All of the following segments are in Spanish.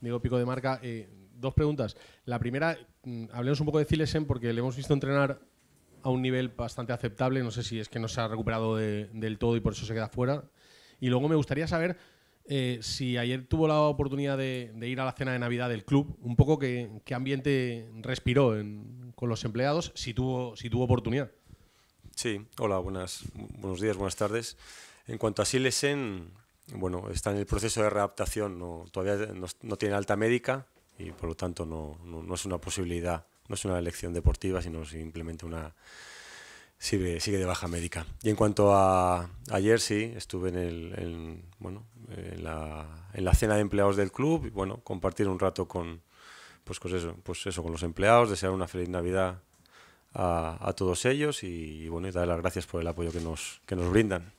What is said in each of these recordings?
Diego Pico de Marca. Eh, dos preguntas. La primera, mm, hablemos un poco de Cilesen porque le hemos visto entrenar a un nivel bastante aceptable. No sé si es que no se ha recuperado del todo y por eso se queda fuera. Y luego me gustaría saber eh, si ayer tuvo la oportunidad de, ir a la cena de Navidad del club, un poco qué, qué ambiente respiró con los empleados, si tuvo, si tuvo oportunidad. Sí, hola, buenas, buenos días, buenas tardes. En cuanto a Cilesen bueno, está en el proceso de readaptación, no, todavía no, tiene alta médica y por lo tanto no, es una posibilidad, no es una elección deportiva, sino simplemente una... Sigue, sigue de baja médica. Y en cuanto a ayer, sí, estuve en, el, bueno, en, la, en la cena de empleados del club y bueno, compartir un rato con, pues, con pues eso, pues eso, con los empleados, desear una feliz Navidad a, a todos ellos y, bueno, dar las gracias por el apoyo que nos, que nos brindan.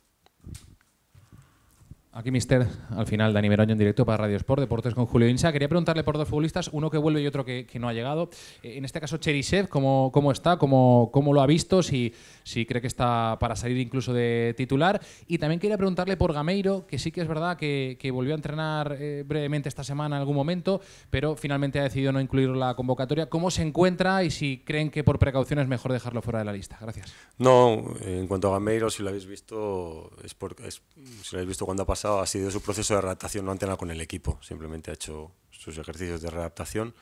Aquí, Mister, al final, Dani Meroño en directo para Radio Sport, Deportes con Julio Insa. Quería preguntarle por dos futbolistas, uno que vuelve y otro que, no ha llegado. Eh, en este caso, Cherisev, ¿cómo, cómo está? ¿Cómo, ¿Cómo, lo ha visto? Si, si cree que está para salir incluso de titular. Y también quería preguntarle por Gameiro, que sí que es verdad que, volvió a entrenar eh, brevemente esta semana en algún momento, pero finalmente ha decidido no incluir la convocatoria. ¿Cómo se encuentra y si creen que por precaución es mejor dejarlo fuera de la lista? Gracias. No, en cuanto a Gameiro, si lo habéis visto, es, porque, si lo habéis visto cuando ha pasado ha sido su proceso de adaptación, no ha entrenado con el equipo, simplemente ha hecho sus ejercicios de adaptación,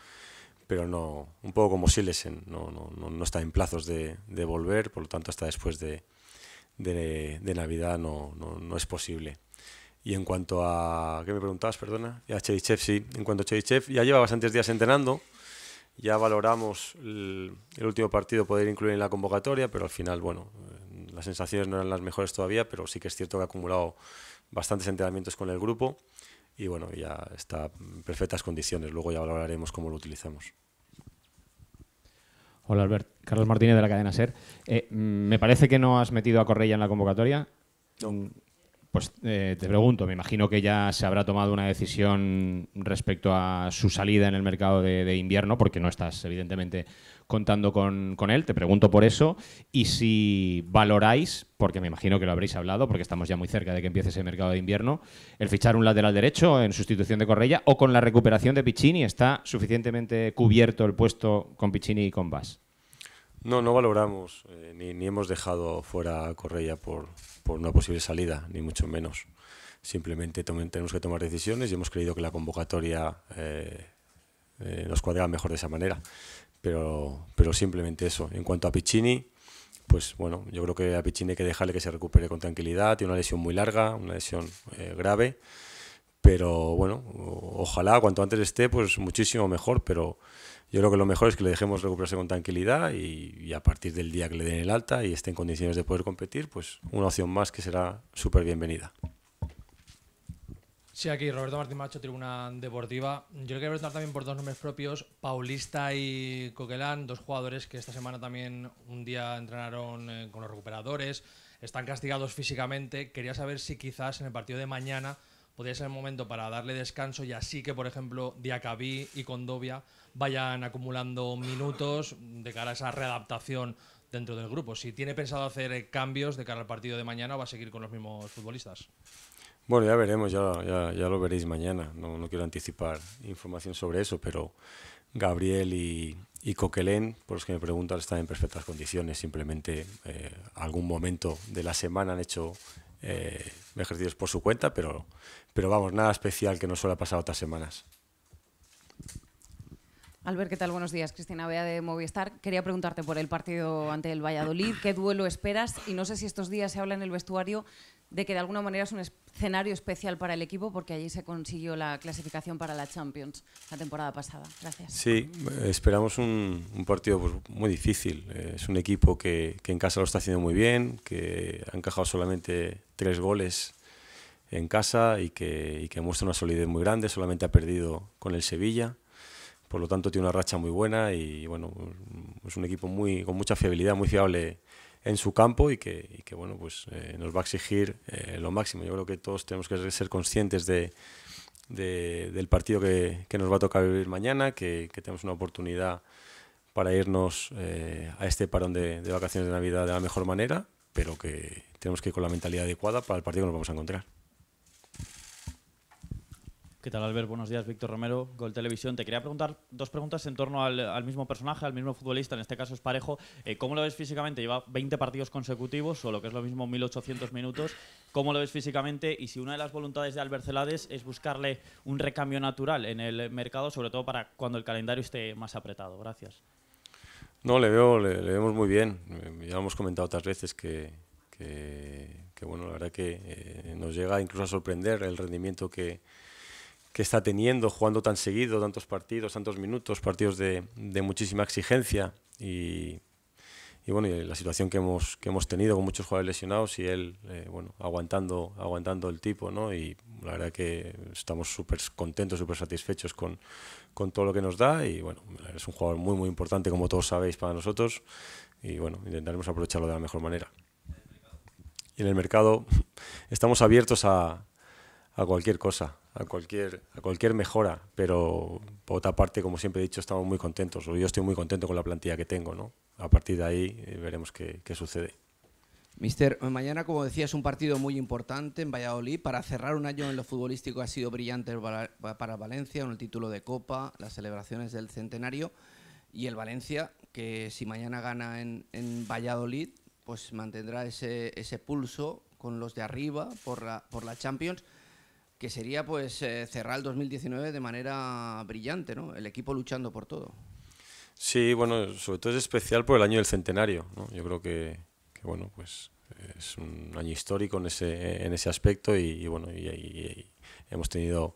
pero no, un poco como Silesen, no, no, no, no está en plazos de, de, volver, por lo tanto hasta después de, de, de Navidad no, no, es posible. Y en cuanto a... ¿Qué me preguntabas, perdona? Y a Chedichev, sí. En cuanto a Chedichev, ya lleva bastantes días entrenando. Ya valoramos el, el último partido poder incluir en la convocatoria, pero al final, bueno, eh, las sensaciones no eran las mejores todavía, pero sí que es cierto que ha acumulado bastantes entrenamientos con el grupo y bueno, ya está en perfectas condiciones. Luego ya valoraremos cómo lo utilizamos. Hola Albert, Carlos Martínez de la cadena SER. Eh, mm, me parece que no has metido a Correia en la convocatoria. Pues, eh, te pregunto, me imagino que ya se habrá tomado una decisión respecto a su salida en el mercado de, invierno, porque no estás evidentemente contando con, él. Te pregunto por eso y si valoráis, porque me imagino que lo habréis hablado, porque estamos ya muy cerca de que empiece ese mercado de invierno, el fichar un lateral derecho en sustitución de Correia o con la recuperación de Piccini está suficientemente cubierto el puesto con Piccini y con Bass? No, no valoramos eh, ni, hemos dejado fuera a Correia por, una posible salida, ni mucho menos. Simplemente tenemos que tomar decisiones y hemos creído que la convocatoria eh, eh, nos cuadraba mejor de esa manera. Pero, pero simplemente eso. En cuanto a Piccini, pues bueno, yo creo que a Piccini hay que dejarle que se recupere con tranquilidad. Tiene una lesión muy larga, una lesión grave. Pero bueno, ojalá cuanto antes esté, pues muchísimo mejor. Pero yo creo que lo mejor es que le dejemos recuperarse con tranquilidad y, a partir del día que le den el alta y esté en condiciones de poder competir, pues una opción más que será súper bienvenida. Sí, aquí Roberto Martín Macho, Tribuna Deportiva. Yo quería preguntar también por dos nombres propios, Paulista y Coquelán, dos jugadores que esta semana también un día entrenaron eh, con los recuperadores, están castigados físicamente. Quería saber si quizás en el partido de mañana podría ser el momento para darle descanso y así que, por ejemplo, Diacabí y Condovia vayan acumulando minutos de cara a esa readaptación dentro del grupo. Si tiene pensado hacer eh, cambios de cara al partido de mañana, ¿va a seguir con los mismos futbolistas? Bueno, ya veremos, ya, ya, lo veréis mañana. No, quiero anticipar información sobre eso, pero Gabriel y, Coquelén, por los que me preguntan, están en perfectas condiciones. Simplemente eh, algún momento de la semana han hecho eh, ejercicios por su cuenta, pero, pero vamos, nada especial que no suele pasar otras semanas. Albert, ¿qué tal? Buenos días. Cristina Bea de Movistar. Quería preguntarte por el partido ante el Valladolid. ¿Qué duelo esperas? Y no sé si estos días se habla en el vestuario de que de alguna manera es un escenario especial para el equipo porque allí se consiguió la clasificación para la Champions la temporada pasada. Gracias. Sí, esperamos un, partido pues, muy difícil. Eh, es un equipo que, en casa lo está haciendo muy bien, que ha encajado solamente tres goles en casa y que, y que muestra una solidez muy grande, solamente ha perdido con el Sevilla. Por lo tanto, tiene una racha muy buena y bueno, es un equipo muy, con mucha fiabilidad, muy fiable en su campo y que, bueno, pues eh, nos va a exigir eh, lo máximo. Yo creo que todos tenemos que ser conscientes de, del partido que, nos va a tocar vivir mañana, que, tenemos una oportunidad para irnos eh, a este parón de, de vacaciones de Navidad de la mejor manera, pero que tenemos que ir con la mentalidad adecuada para el partido que nos vamos a encontrar. ¿Qué tal, Albert? Buenos días, Víctor Romero, Gol Televisión. Te quería preguntar dos preguntas en torno al, mismo personaje, al mismo futbolista, en este caso es Parejo. Eh, ¿Cómo lo ves físicamente? Lleva 20 partidos consecutivos, o lo que es lo mismo, 1.800 minutos. ¿Cómo lo ves físicamente? Y si una de las voluntades de Albert Celades es buscarle un recambio natural en el mercado, sobre todo para cuando el calendario esté más apretado. Gracias. No, le veo, le, vemos muy bien. Eh, ya lo hemos comentado otras veces que, bueno, la verdad que eh, nos llega incluso a sorprender el rendimiento que que está teniendo jugando tan seguido, tantos partidos, tantos minutos, partidos de, muchísima exigencia y, bueno, y la situación que hemos, que hemos tenido con muchos jugadores lesionados y él eh, bueno, aguantando, aguantando el tipo ¿no? y la verdad que estamos súper contentos, súper satisfechos con, con todo lo que nos da y bueno, es un jugador muy muy importante como todos sabéis para nosotros y bueno, intentaremos aprovecharlo de la mejor manera. Y en el mercado estamos abiertos a, a cualquier cosa a cualquier, a cualquier mejora, pero por otra parte, como siempre he dicho, estamos muy contentos, yo estoy muy contento con la plantilla que tengo, ¿no? A partir de ahí eh, veremos qué, qué sucede. Mister, eh, mañana, como decía, es un partido muy importante en Valladolid. Para cerrar un año en lo futbolístico ha sido brillante para Valencia, con el título de Copa, las celebraciones del centenario y el Valencia, que si mañana gana en, en Valladolid, pues mantendrá ese, ese, pulso con los de arriba por la, por la Champions que sería pues eh, cerrar el 2019 de manera brillante, ¿no? El equipo luchando por todo. Sí, bueno, sobre todo es especial por el año del centenario, ¿no? Yo creo que, que, bueno, pues es un año histórico en ese, en ese aspecto y, bueno, y, hemos tenido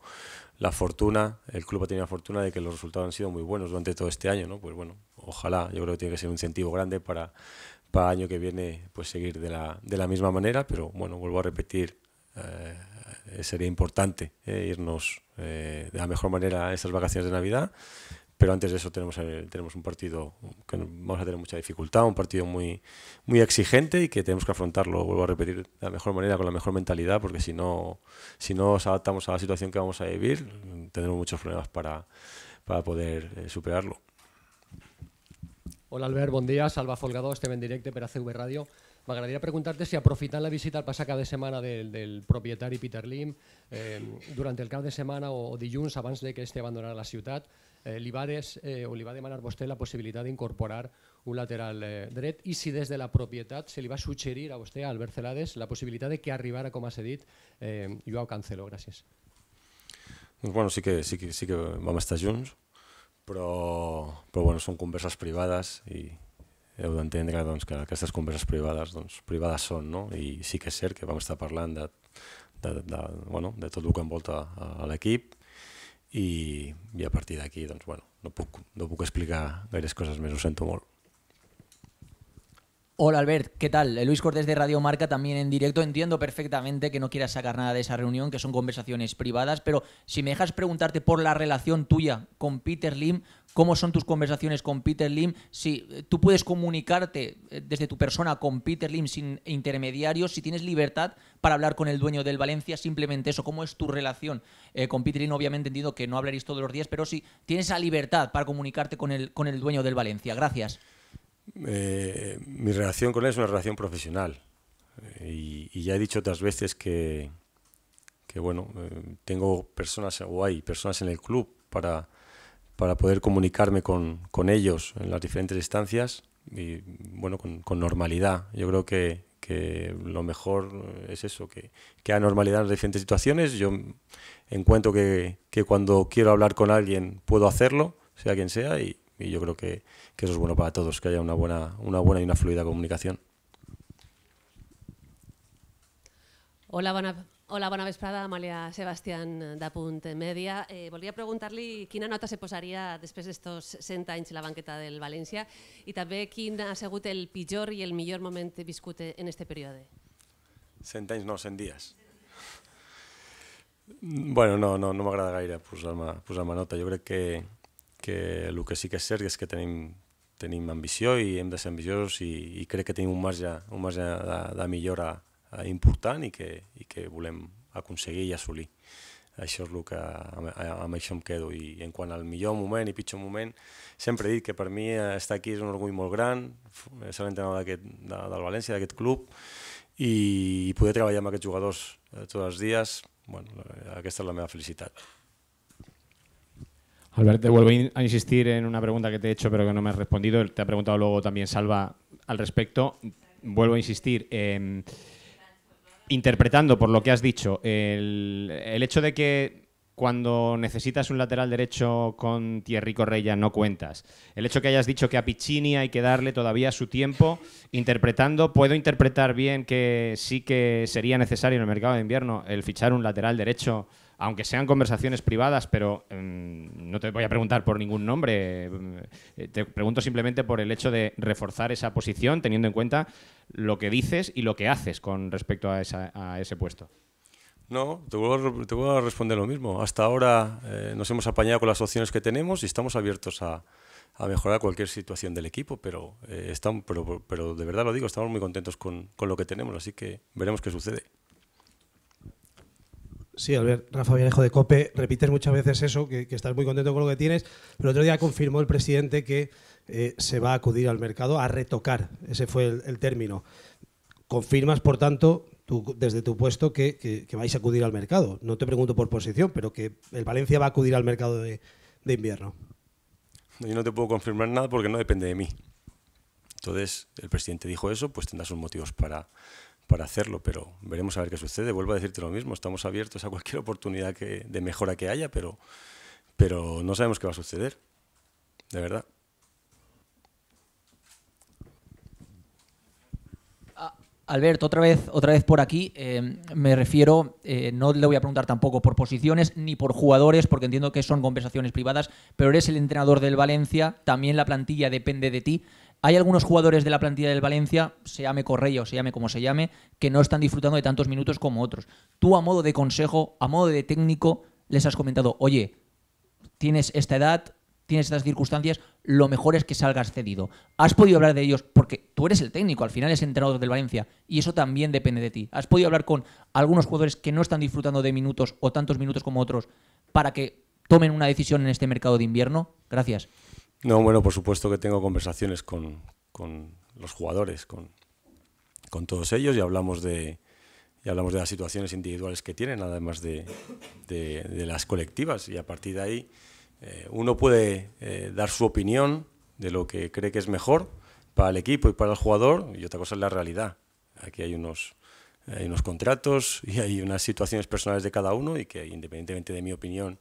la fortuna, el club ha tenido la fortuna de que los resultados han sido muy buenos durante todo este año, ¿no? Pues bueno, ojalá, yo creo que tiene que ser un incentivo grande para, para el año que viene pues seguir de la, de la misma manera, pero bueno, vuelvo a repetir, eh, eh, sería importante eh, irnos eh, de la mejor manera a estas vacaciones de Navidad pero antes de eso tenemos, tenemos un partido que vamos a tener mucha dificultad, un partido muy, muy exigente y que tenemos que afrontarlo, vuelvo a repetir, de la mejor manera, con la mejor mentalidad, porque si no, si no nos adaptamos a la situación que vamos a vivir, tendremos muchos problemas para, poder superarlo. Hola Albert, buen día. Salva Folgado, este en directo para CV Radio. M'agradaria preguntar-te si aprofitant la visita al passar cap de setmana del, del propietari Peter Lim, eh, durant el cap de setmana o, o dilluns abans de que este abandonara la ciutat, eh, li, va des, eh, o li va demanar a vostè la possibilitat d'incorporar un lateral eh, dret i si des de la propietat se li va suggerir a vostè, a Albert Celades, la possibilitat de que arribara, com ha dit, eh, Joao Cancelo. Gràcies. Doncs bueno, sí que, sí que, sí que vam estar junts, però, però bueno, són converses privades i, heu d'entendre doncs, que aquestes converses privades, doncs, privades són, no? I sí que és cert que vam estar parlant de, de, de, de, bueno, de tot el que envolta a l'equip i, i a partir d'aquí, doncs, bueno, no puc, no puc explicar gaires coses més, ho sento molt. Hola Albert, ¿qué tal? Luis Cortés de Radio Marca también en directo. Entiendo perfectamente que no quieras sacar nada de esa reunión, que son conversaciones privadas, pero si me dejas preguntarte por la relación tuya con Peter Lim, ¿cómo son tus conversaciones con Peter Lim? Si eh, tú puedes comunicarte eh, desde tu persona con Peter Lim sin intermediarios, si tienes libertad para hablar con el dueño del Valencia, simplemente eso, ¿cómo es tu relación eh, con Peter Lim? Obviamente entiendo que no hablaréis todos los días, pero si tienes la libertad para comunicarte con el, con el dueño del Valencia. Gracias. Eh, mi relación con él es una relación profesional. Eh, y, ya he dicho otras veces que, que bueno, eh, tengo personas o hay personas en el club para, para poder comunicarme con, con ellos en las diferentes instancias y bueno, con, normalidad. Yo creo que, que, lo mejor es eso, que, que haya normalidad en las diferentes situaciones. Yo encuentro que, que cuando quiero hablar con alguien puedo hacerlo, sea quien sea, y, y yo creo que, que, eso es bueno para todos, que haya una buena, una buena y una fluida comunicación. Hola, buena, hola, buenas vesprada, Amalia Sebastián d'Apunt Media. Eh, a preguntarle quién quina nota se posaría después de estos anys en la banqueta del Valencia y también quin ha sigut el peor y el millor momento discute en este periodo. 100 no, 100 días. Bueno, no, no, no m'agrada gaire posar-me posar, -me, nota. Yo creo que, que el que sí que és cert és que tenim, tenim ambició i hem de ser ambiciosos i, i crec que tenim un marge, un marge de, de millora eh, important i que, i que volem aconseguir i assolir. Això és el que amb, amb això em quedo. I en quant al millor moment i pitjor moment, sempre he dit que per mi eh, estar aquí és un orgull molt gran, ser l'entrenador de, del València, d'aquest club, i, i poder treballar amb aquests jugadors eh, tots els dies, bueno, aquesta és la meva felicitat. Albert, te vuelvo a insistir en una pregunta que te he hecho pero que no me has respondido. Te ha preguntado luego también Salva al respecto. Vuelvo a insistir. Em, interpretando por lo que has dicho, el, hecho de que cuando necesitas un lateral derecho con Thierry Correia no cuentas. El hecho que hayas dicho que a Piccini hay que darle todavía su tiempo interpretando, puedo interpretar bien que sí que sería necesario en el mercado de invierno el fichar un lateral derecho aunque sean conversaciones privadas, pero em, no te voy a preguntar por ningún nombre, eh, te pregunto simplemente por el hecho de reforzar esa posición teniendo en cuenta lo que dices y lo que haces con respecto a, ese puesto. No, te voy a responder lo mismo. Hasta ahora eh, nos hemos apañado con las opciones que tenemos y estamos abiertos a, mejorar cualquier situación del equipo, eh, pero, pero, de verdad lo digo, estamos muy contentos con lo que tenemos, así que veremos qué sucede. Sí, ver Rafa Villarejo de COPE, repites muchas veces eso, que, estás muy contento con lo que tienes, pero otro día confirmó el presidente que eh, se va a acudir al mercado a retocar, ese fue el, término. Confirmas, por tanto, tú, desde tu puesto que, vais a acudir al mercado. No te pregunto por posición, pero que el Valencia va a acudir al mercado de, invierno. Yo no te puedo confirmar nada porque no depende de mí. Entonces, el presidente dijo eso, pues tendrás sus motivos para, para hacerlo, pero veremos a ver qué sucede. Vuelvo a decirte lo mismo, estamos abiertos a cualquier oportunidad que, de mejora que haya, pero, pero no sabemos qué va a suceder, de verdad. Ah, Alberto, otra vez, otra vez por aquí. Eh, me refiero, eh, no le voy a preguntar tampoco por posiciones ni por jugadores, porque entiendo que son conversaciones privadas, pero eres el entrenador del Valencia, también la plantilla depende de ti. Hay algunos jugadores de la plantilla del Valencia, se llame Correia se llame como se llame, que no están disfrutando de tantos minutos como otros. Tú, a modo de consejo, a modo de técnico, les has comentado, oye, tienes esta edad, tienes estas circunstancias, lo mejor es que salgas cedido. Has podido hablar de ellos, porque tú eres el técnico, al final es entrenador del Valencia, y eso también depende de ti. Has podido hablar con algunos jugadores que no están disfrutando de minutos o tantos minutos como otros para que tomen una decisión en este mercado de invierno. Gracias. No, bueno, por supuesto que tengo conversaciones con, los jugadores, con, todos ellos y hablamos de hablamos de las situaciones individuales que tienen, además de, las colectivas. Y a partir de ahí eh, uno puede eh, dar su opinión de lo que cree que es mejor para el equipo y para el jugador, y otra cosa es la realidad. Aquí hay unos, hay unos contratos y hay unas situaciones personales de cada uno y que independientemente de mi opinión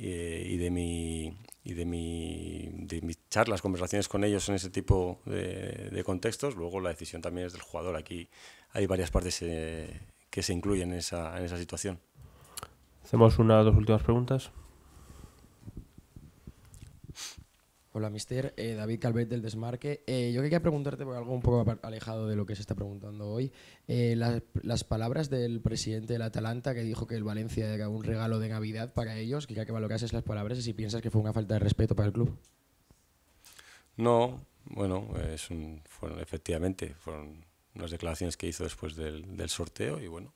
eh, y, de mi, y de, mi, de mis charlas, conversaciones con ellos en ese tipo de, contextos. Luego la decisión también es del jugador. Aquí hay varias partes eh, que se incluyen en esa, en esa situación. Hacemos una o dos últimas preguntas. Hola, mister. Eh, David Calvet del Desmarque. Eh, yo quería preguntarte por algo un poco alejado de lo que se está preguntando hoy. Eh, las, las, palabras del presidente del Atalanta que dijo que el Valencia era un regalo de Navidad para ellos, quería que valorases las palabras y si piensas que fue una falta de respeto para el club. No, bueno, es un, fueron, efectivamente, fueron unas declaraciones que hizo después del sorteo y bueno,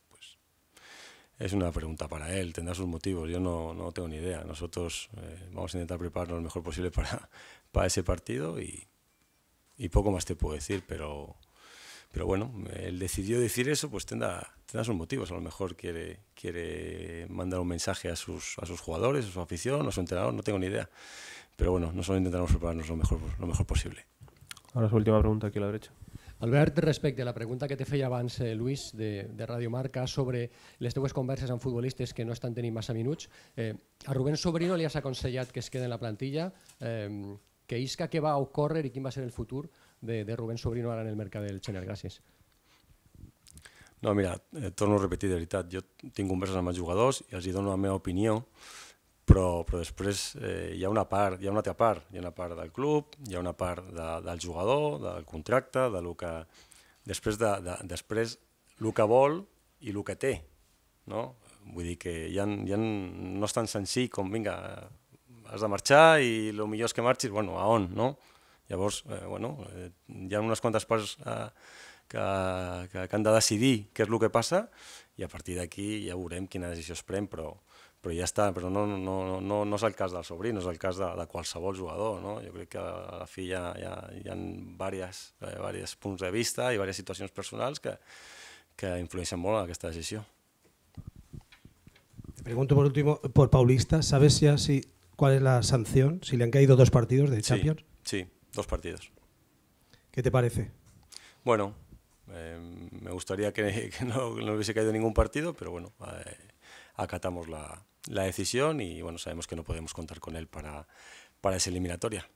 es una pregunta para él, tendrá sus motivos, yo no, no tengo ni idea. Nosotros eh, vamos a intentar prepararnos lo mejor posible para, para ese partido y, y, poco más te puedo decir, pero, pero bueno, él decidió decir eso, pues tendrá, tendrá sus motivos. A lo mejor quiere, quiere mandar un mensaje a sus, a sus jugadores, a su afición, a su entrenador, no tengo ni idea. Pero bueno, nosotros intentaremos prepararnos lo mejor, lo mejor posible. Ahora su última pregunta aquí a la derecha. Albert, respecte a la pregunta que te feia abans eh, Lluís de, de Radio Marca sobre les teues converses amb futbolistes que no estan tenint massa minuts, eh, a Rubén Sobrino li has aconsellat que es quede en la plantilla, eh, que isca què va ocórrer i quin va ser el futur de, de Rubén Sobrino ara en el mercat del Xener. Gràcies. No, mira, eh, torno a repetir de veritat, jo tinc converses amb els jugadors i els hi dono la meva opinió però, però després eh, hi ha una part, hi ha una altra part, hi ha una part del club, hi ha una part de, del jugador, del contracte, de lo que... Després, de, de, després el que vol i el que té, no? Vull dir que ja, ja no és tan senzill com, vinga, has de marxar i el millor és que marxis, bueno, a on, no? Llavors, eh, bueno, eh, hi ha unes quantes parts eh, que, que, que han de decidir què és el que passa i a partir d'aquí ja veurem quina decisió es pren, però, Pero ya está, pero no, no, no, no no el cas del sobrí, no la el cas de, jugador, no? Yo creo que a la fi ya hay hi puntos de vista y varias situaciones personales que, que influeixen molt en esta decisión. Te pregunto por último, por Paulista, ¿sabes ya si, cuál es la sanción? Si le han caído dos partidos de Champions. Sí, dos partidos. ¿Qué te parece? Bueno, eh, me gustaría que, no, hubiese caído ningún partido, pero bueno, eh, acatamos la, la decisión y bueno, sabemos que no podemos contar con él para, para esa eliminatoria.